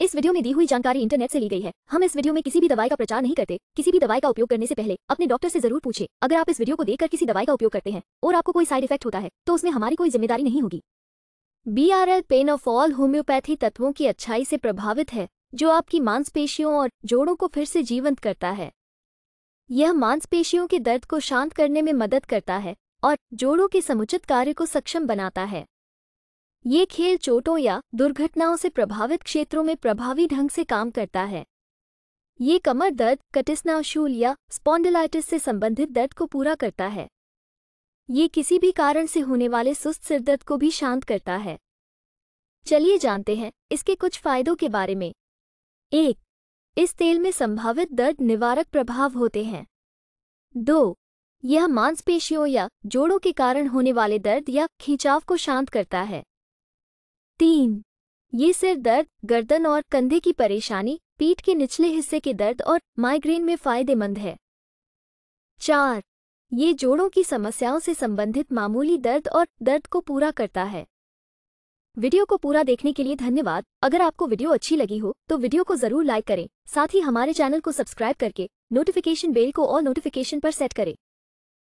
इस वीडियो में दी हुई जानकारी इंटरनेट से ली गई है हम इस वीडियो में किसी भी दवाई का प्रचार नहीं करते किसी भी दवाई का उपयोग करने से पहले अपने डॉक्टर से जरूर पूछे अगर आप इस वीडियो को देखकर किसी दवाई का उपयोग करते हैं और आपको कोई साइड इफेक्ट होता है तो उसमें हमारी कोई जिम्मेदारी नहीं होगी बी आर एल पेन ऑफ ऑल होम्योपैथी तत्वों की अच्छाई से प्रभावित है जो आपकी मांसपेशियों और जोड़ों को फिर से जीवंत करता है यह मांसपेशियों के दर्द को शांत करने में मदद करता है और जोड़ों के समुचित कार्य को सक्षम बनाता है ये खेल चोटों या दुर्घटनाओं से प्रभावित क्षेत्रों में प्रभावी ढंग से काम करता है ये कमर दर्द कटिस्नाशूल या स्पॉन्डिलाइटिस से संबंधित दर्द को पूरा करता है ये किसी भी कारण से होने वाले सुस्त सिरदर्द को भी शांत करता है चलिए जानते हैं इसके कुछ फायदों के बारे में एक इस तेल में संभावित दर्द निवारक प्रभाव होते हैं दो यह मांसपेशियों या जोड़ों के कारण होने वाले दर्द या खिंचाव को शांत करता है तीन ये सिर दर्द गर्दन और कंधे की परेशानी पीठ के निचले हिस्से के दर्द और माइग्रेन में फायदेमंद है चार ये जोड़ों की समस्याओं से संबंधित मामूली दर्द और दर्द को पूरा करता है वीडियो को पूरा देखने के लिए धन्यवाद अगर आपको वीडियो अच्छी लगी हो तो वीडियो को जरूर लाइक करें साथ ही हमारे चैनल को सब्सक्राइब करके नोटिफिकेशन बेल को और नोटिफिकेशन पर सेट करें